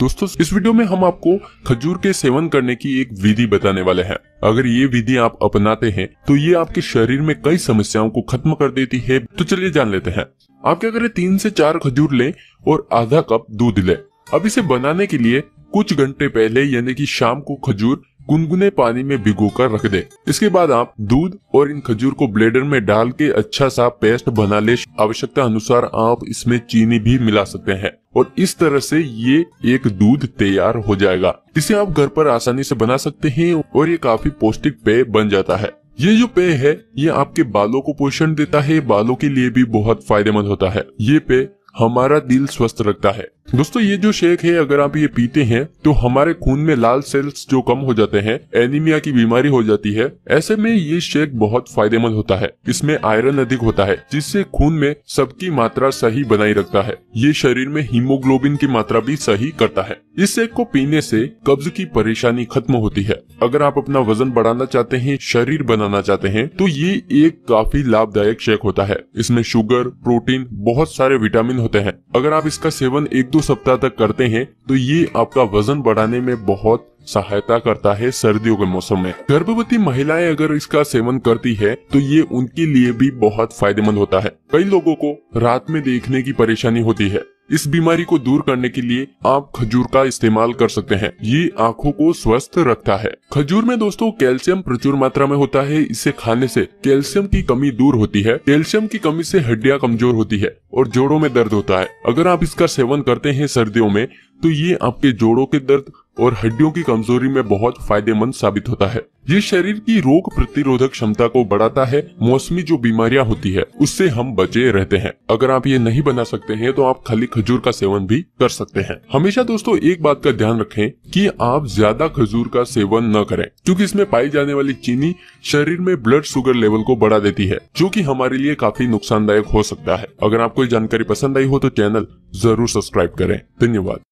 दोस्तों इस वीडियो में हम आपको खजूर के सेवन करने की एक विधि बताने वाले हैं अगर ये विधि आप अपनाते हैं तो ये आपके शरीर में कई समस्याओं को खत्म कर देती है तो चलिए जान लेते हैं आप क्या करें तीन से चार खजूर लें और आधा कप दूध लें अब इसे बनाने के लिए कुछ घंटे पहले यानी कि शाम को खजूर गुनगुने पानी में भिगो कर रख दे इसके बाद आप दूध और इन खजूर को ब्लेडर में डाल के अच्छा सा पेस्ट बना ले आवश्यकता अनुसार आप इसमें चीनी भी मिला सकते हैं और इस तरह से ये एक दूध तैयार हो जाएगा इसे आप घर पर आसानी से बना सकते हैं और ये काफी पौष्टिक पेय बन जाता है ये जो पेय है ये आपके बालों को पोषण देता है बालों के लिए भी बहुत फायदेमंद होता है ये पेय हमारा दिल स्वस्थ रखता है दोस्तों ये जो शेक है अगर आप ये पीते हैं तो हमारे खून में लाल सेल्स जो कम हो जाते हैं एनीमिया की बीमारी हो जाती है ऐसे में ये शेक बहुत फायदेमंद होता है इसमें आयरन अधिक होता है जिससे खून में सबकी मात्रा सही बनाई रखता है ये शरीर में हीमोग्लोबिन की मात्रा भी सही करता है इस शेक को पीने से कब्ज की परेशानी खत्म होती है अगर आप अपना वजन बढ़ाना चाहते हैं शरीर बनाना चाहते हैं तो ये एक काफी लाभदायक शेक होता है इसमें शुगर प्रोटीन बहुत सारे विटामिन होते हैं अगर आप इसका सेवन एक दो 100 सप्ताह तक करते हैं तो ये आपका वजन बढ़ाने में बहुत सहायता करता है सर्दियों के मौसम में गर्भवती महिलाएं अगर इसका सेवन करती है तो ये उनके लिए भी बहुत फायदेमंद होता है कई लोगों को रात में देखने की परेशानी होती है इस बीमारी को दूर करने के लिए आप खजूर का इस्तेमाल कर सकते हैं ये आँखों को स्वस्थ रखता है खजूर में दोस्तों कैल्शियम प्रचुर मात्रा में होता है इसे खाने से कैल्शियम की कमी दूर होती है कैल्शियम की कमी से हड्डियां कमजोर होती है और जोड़ों में दर्द होता है अगर आप इसका सेवन करते हैं सर्दियों में तो ये आपके जोड़ों के दर्द और हड्डियों की कमजोरी में बहुत फायदेमंद साबित होता है ये शरीर की रोग प्रतिरोधक क्षमता को बढ़ाता है मौसमी जो बीमारियां होती है उससे हम बचे रहते हैं अगर आप ये नहीं बना सकते हैं तो आप खाली खजूर का सेवन भी कर सकते हैं हमेशा दोस्तों एक बात का ध्यान रखें कि आप ज्यादा खजूर का सेवन न करें क्योंकि इसमें पाई जाने वाली चीनी शरीर में ब्लड शुगर लेवल को बढ़ा देती है जो की हमारे लिए काफी नुकसानदायक हो सकता है अगर आपको जानकारी पसंद आई हो तो चैनल जरूर सब्सक्राइब करें धन्यवाद